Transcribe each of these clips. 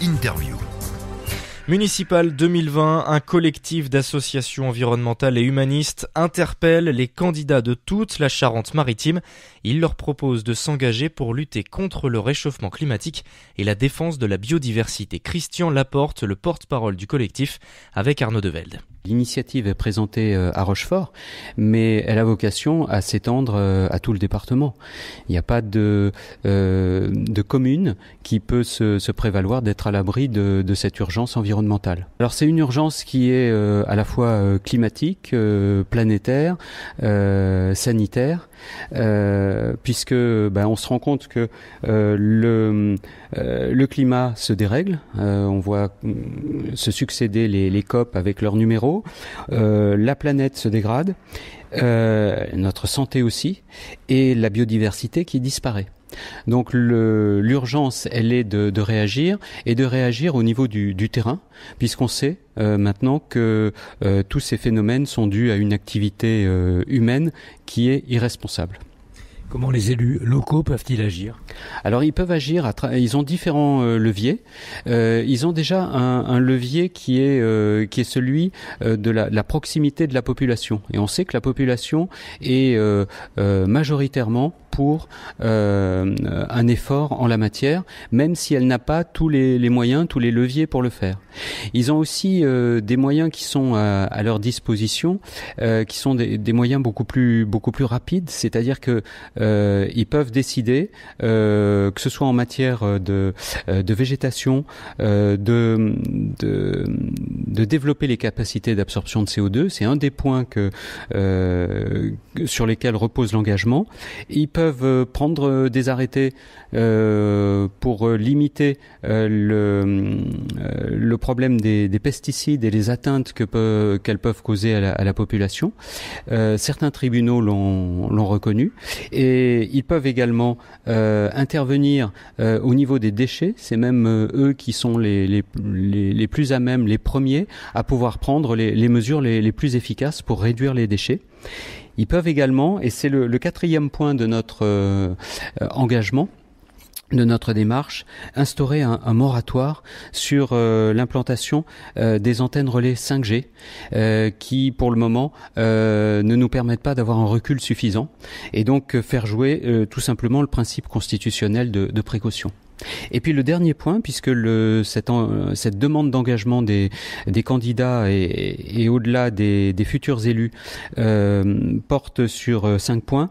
Interview. Municipal 2020, un collectif d'associations environnementales et humanistes interpelle les candidats de toute la Charente-Maritime. Il leur propose de s'engager pour lutter contre le réchauffement climatique et la défense de la biodiversité. Christian Laporte, le porte-parole du collectif, avec Arnaud Develde. L'initiative est présentée euh, à Rochefort, mais elle a vocation à s'étendre euh, à tout le département. Il n'y a pas de, euh, de commune qui peut se, prévaloir d'être à l'abri de, cette urgence environnementale. Alors c'est une urgence qui est à la fois climatique, planétaire, sanitaire, puisque ben, on se rend compte que le, le climat se dérègle. on voit mm, se succéder les COP avec leurs numéros euh, la planète se dégrade, euh, notre santé aussi, et la biodiversité qui disparaît. Donc l'urgence, elle est de, réagir et de réagir au niveau du, terrain, puisqu'on sait euh, maintenant que tous ces phénomènes sont dus à une activité humaine qui est irresponsable. Comment les élus locaux peuvent-ils agir Alors ils peuvent agir, à ils ont différents euh, leviers. Euh, ils ont déjà un, levier qui est, euh, qui est celui de la, la, proximité de la population. Et on sait que la population est majoritairement pour euh, un effort en la matière, même si elle n'a pas tous les, les, moyens, tous les leviers pour le faire. Ils ont aussi euh, des moyens qui sont à, leur disposition, euh, qui sont des, des, moyens beaucoup plus beaucoup plus rapides, c'est-à-dire que euh, ils peuvent décider euh, que ce soit en matière de, euh, de végétation, de, de, de développer les capacités d'absorption de CO2. C'est un des points que sur lesquels repose l'engagement. Ils peuvent euh, prendre euh, des arrêtés euh, pour limiter le, problème des, pesticides et les atteintes que qu'elles peuvent causer à la, population. certains tribunaux l'ont, reconnu et ils peuvent également intervenir au niveau des déchets. C'est même eux qui sont les, plus à même, les premiers à pouvoir prendre les, mesures les plus efficaces pour réduire les déchets. Ils peuvent également, et c'est le, quatrième point de notre euh, engagement, de notre démarche, instaurer un, moratoire sur euh, l'implantation euh, des antennes relais 5G qui, pour le moment, ne nous permettent pas d'avoir un recul suffisant et donc faire jouer tout simplement le principe constitutionnel de précaution. Et puis le dernier point, puisque cette, demande d'engagement des, candidats et, au-delà des, futurs élus euh, porte sur euh, cinq points,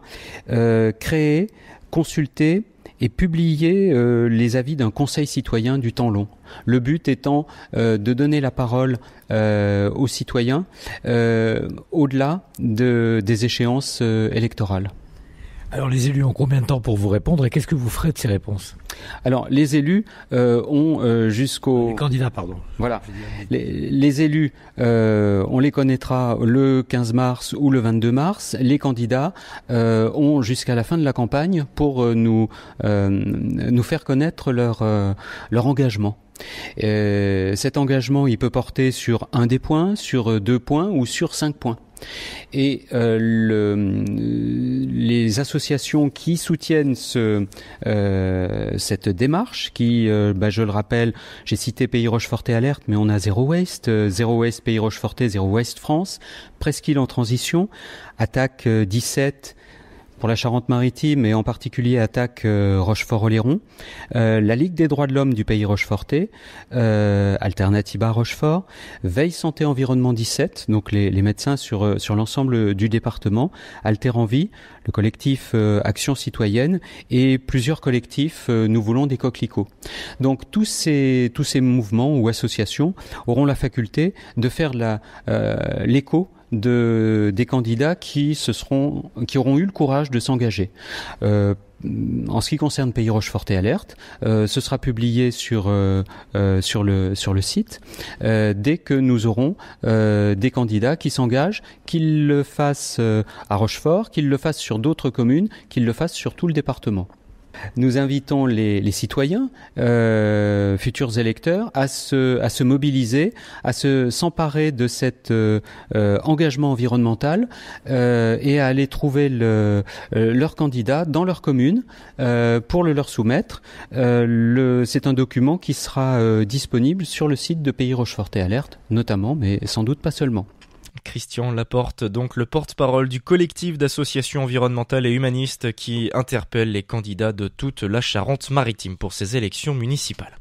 euh, créer, consulter, et publier les avis d'un conseil citoyen du temps long. Le but étant de donner la parole aux citoyens au-delà des échéances électorales. Alors les élus ont combien de temps pour vous répondre et qu'est-ce que vous ferez de ces réponses Alors les élus euh, ont euh, jusqu'au... candidats, pardon. Voilà. Les, élus, euh, on les connaîtra le 15 mars ou le 22 mars. Les candidats ont jusqu'à la fin de la campagne pour nous, nous faire connaître leur, leur engagement. Euh, cet engagement, il peut porter sur un des points, sur euh, deux points ou sur cinq points. Et euh, les associations qui soutiennent ce, cette démarche, qui, bah, je le rappelle, j'ai cité Pays Rocheforté Alerte, mais on a Zero Waste, Zero Waste Pays Rocheforté, Zero Waste France, Presqu'île en transition, Attaque 17, pour la Charente-Maritime et en particulier attaque euh, Rochefort-Oléron. Euh, la Ligue des droits de l'homme du pays Rocheforté, euh, Alternativa Rochefort, Veille Santé Environnement 17, donc les, médecins sur, euh, sur l'ensemble du département, Alter en Vie, le collectif Action Citoyenne et plusieurs collectifs Nous voulons des coquelicots. Donc tous ces, tous ces mouvements ou associations auront la faculté de faire l'écho de, des candidats qui, se seront, qui auront eu le courage de s'engager. Euh, en ce qui concerne Pays Rochefort et Alerte, euh, ce sera publié sur euh, sur le sur le site dès que nous aurons des candidats qui s'engagent, qu'ils le fassent à Rochefort, qu'ils le fassent sur d'autres communes, qu'ils le fassent sur tout le département. Nous invitons les, citoyens, euh, futurs électeurs, à se, mobiliser, à se s'emparer de cet euh, euh, engagement environnemental et à aller trouver le, leur candidat dans leur commune pour le leur soumettre. c'est un document qui sera disponible sur le site de Pays Rochefort et Alerte, notamment, mais sans doute pas seulement. Christian Laporte, donc le porte-parole du collectif d'associations environnementales et humanistes qui interpelle les candidats de toute la Charente-Maritime pour ces élections municipales.